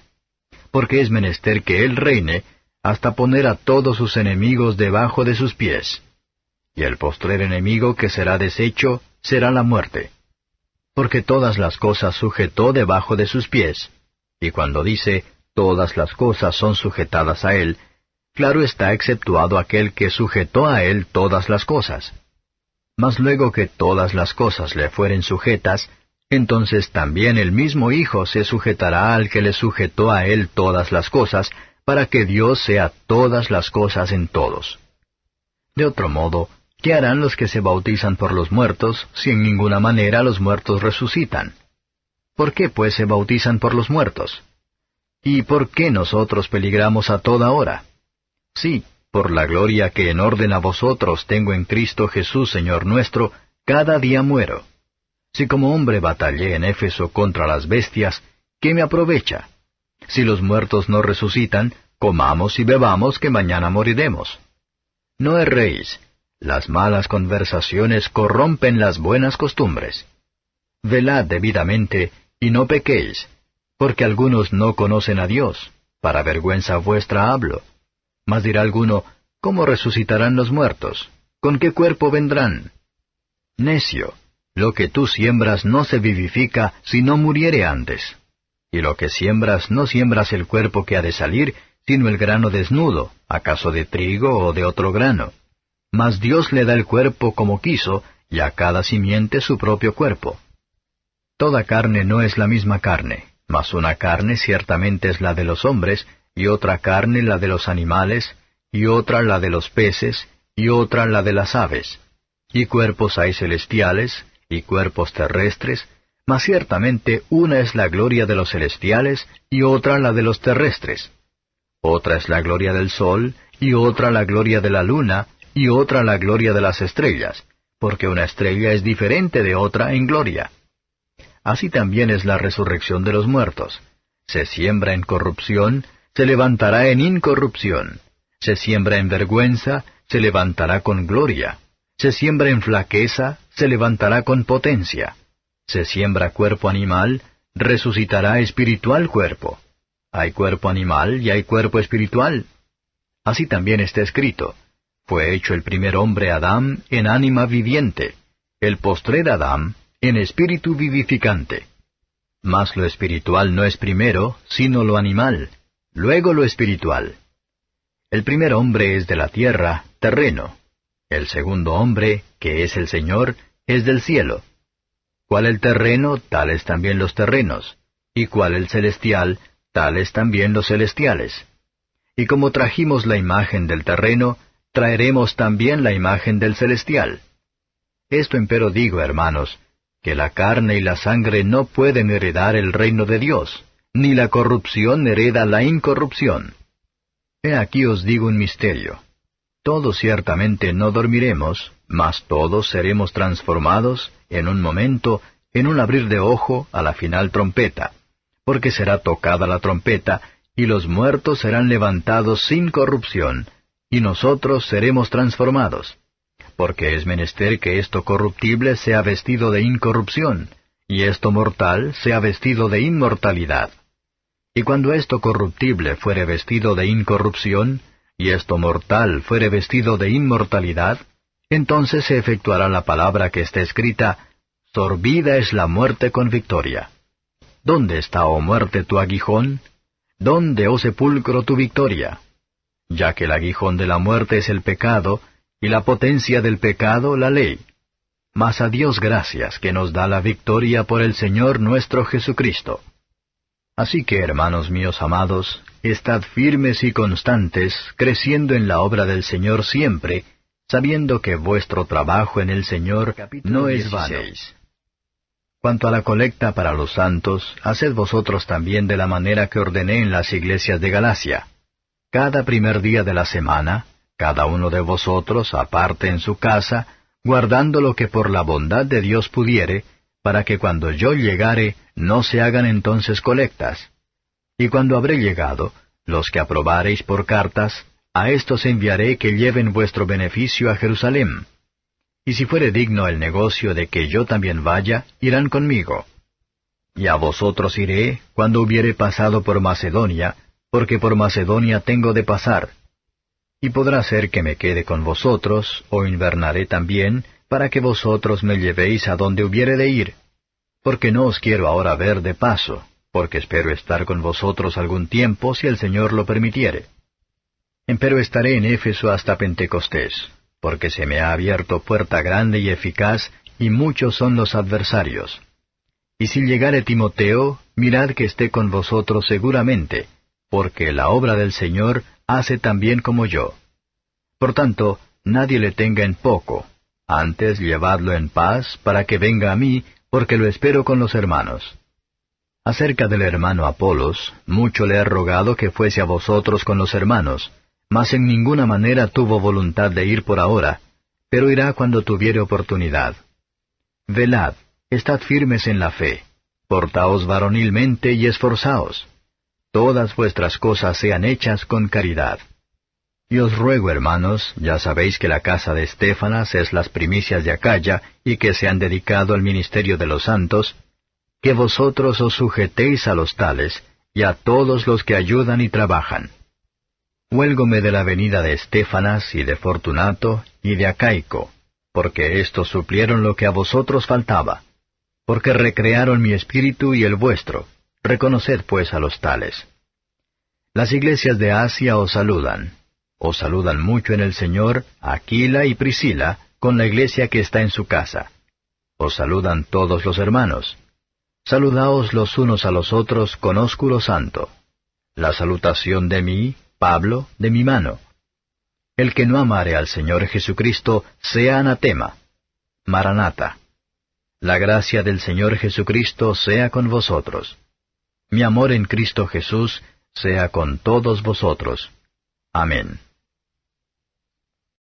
Porque es menester que Él reine, hasta poner a todos sus enemigos debajo de sus pies. Y el postrer enemigo que será deshecho será la muerte. Porque todas las cosas sujetó debajo de sus pies. Y cuando dice, todas las cosas son sujetadas a Él, claro está exceptuado aquel que sujetó a Él todas las cosas mas luego que todas las cosas le fueren sujetas, entonces también el mismo Hijo se sujetará al que le sujetó a él todas las cosas, para que Dios sea todas las cosas en todos. De otro modo, ¿qué harán los que se bautizan por los muertos si en ninguna manera los muertos resucitan? ¿Por qué pues se bautizan por los muertos? ¿Y por qué nosotros peligramos a toda hora? Sí, por la gloria que en orden a vosotros tengo en Cristo Jesús, Señor nuestro, cada día muero. Si como hombre batallé en Éfeso contra las bestias, ¿qué me aprovecha? Si los muertos no resucitan, comamos y bebamos que mañana moriremos. No erréis, las malas conversaciones corrompen las buenas costumbres. Velad debidamente y no pequéis, porque algunos no conocen a Dios, para vergüenza vuestra hablo mas dirá alguno, ¿cómo resucitarán los muertos? ¿Con qué cuerpo vendrán? Necio, lo que tú siembras no se vivifica si no muriere antes. Y lo que siembras no siembras el cuerpo que ha de salir, sino el grano desnudo, acaso de trigo o de otro grano. Mas Dios le da el cuerpo como quiso, y a cada simiente su propio cuerpo. Toda carne no es la misma carne, mas una carne ciertamente es la de los hombres, y otra carne la de los animales, y otra la de los peces, y otra la de las aves. Y cuerpos hay celestiales, y cuerpos terrestres, mas ciertamente una es la gloria de los celestiales, y otra la de los terrestres. Otra es la gloria del sol, y otra la gloria de la luna, y otra la gloria de las estrellas, porque una estrella es diferente de otra en gloria. Así también es la resurrección de los muertos. Se siembra en corrupción, se levantará en incorrupción, se siembra en vergüenza, se levantará con gloria, se siembra en flaqueza, se levantará con potencia, se siembra cuerpo animal, resucitará espiritual cuerpo. Hay cuerpo animal y hay cuerpo espiritual. Así también está escrito, fue hecho el primer hombre Adán en ánima viviente, el postrer Adán en espíritu vivificante. Mas lo espiritual no es primero, sino lo animal, Luego lo espiritual. El primer hombre es de la tierra, terreno. El segundo hombre, que es el Señor, es del cielo. Cual el terreno, tales también los terrenos, y cual el celestial, tales también los celestiales. Y como trajimos la imagen del terreno, traeremos también la imagen del celestial. Esto empero digo, hermanos, que la carne y la sangre no pueden heredar el reino de Dios ni la corrupción hereda la incorrupción. He aquí os digo un misterio. Todos ciertamente no dormiremos, mas todos seremos transformados, en un momento, en un abrir de ojo, a la final trompeta, porque será tocada la trompeta, y los muertos serán levantados sin corrupción, y nosotros seremos transformados. Porque es menester que esto corruptible sea vestido de incorrupción, y esto mortal sea vestido de inmortalidad. Y cuando esto corruptible fuere vestido de incorrupción, y esto mortal fuere vestido de inmortalidad, entonces se efectuará la palabra que está escrita, Sorbida es la muerte con victoria. ¿Dónde está, oh muerte, tu aguijón? ¿Dónde, oh sepulcro, tu victoria? Ya que el aguijón de la muerte es el pecado, y la potencia del pecado la ley. Mas a Dios gracias que nos da la victoria por el Señor nuestro Jesucristo. Así que, hermanos míos amados, estad firmes y constantes, creciendo en la obra del Señor siempre, sabiendo que vuestro trabajo en el Señor no es vano. Cuanto a la colecta para los santos, haced vosotros también de la manera que ordené en las iglesias de Galacia. Cada primer día de la semana, cada uno de vosotros aparte en su casa, guardando lo que por la bondad de Dios pudiere, para que cuando yo llegare no se hagan entonces colectas. Y cuando habré llegado, los que aprobareis por cartas, a estos enviaré que lleven vuestro beneficio a Jerusalén. Y si fuere digno el negocio de que yo también vaya, irán conmigo. Y a vosotros iré cuando hubiere pasado por Macedonia, porque por Macedonia tengo de pasar. Y podrá ser que me quede con vosotros, o invernaré también, para que vosotros me llevéis a donde hubiere de ir porque no os quiero ahora ver de paso, porque espero estar con vosotros algún tiempo si el Señor lo permitiere. Empero estaré en Éfeso hasta Pentecostés, porque se me ha abierto puerta grande y eficaz, y muchos son los adversarios. Y si llegare Timoteo, mirad que esté con vosotros seguramente, porque la obra del Señor hace también como yo. Por tanto, nadie le tenga en poco, antes llevadlo en paz, para que venga a mí, porque lo espero con los hermanos. Acerca del hermano Apolos, mucho le ha rogado que fuese a vosotros con los hermanos, mas en ninguna manera tuvo voluntad de ir por ahora, pero irá cuando tuviere oportunidad. Velad, estad firmes en la fe, portaos varonilmente y esforzaos. Todas vuestras cosas sean hechas con caridad. Y os ruego, hermanos, ya sabéis que la casa de Estefanas es las primicias de Acaya y que se han dedicado al ministerio de los santos, que vosotros os sujetéis a los tales y a todos los que ayudan y trabajan. Huélgome de la venida de Estefanas y de Fortunato y de Acaico, porque éstos suplieron lo que a vosotros faltaba, porque recrearon mi espíritu y el vuestro. Reconoced pues a los tales. Las iglesias de Asia os saludan. Os saludan mucho en el Señor Aquila y Priscila, con la iglesia que está en su casa. Os saludan todos los hermanos. Saludaos los unos a los otros con ósculo santo. La salutación de mí, Pablo, de mi mano. El que no amare al Señor Jesucristo sea anatema. Maranata. La gracia del Señor Jesucristo sea con vosotros. Mi amor en Cristo Jesús sea con todos vosotros. Amén.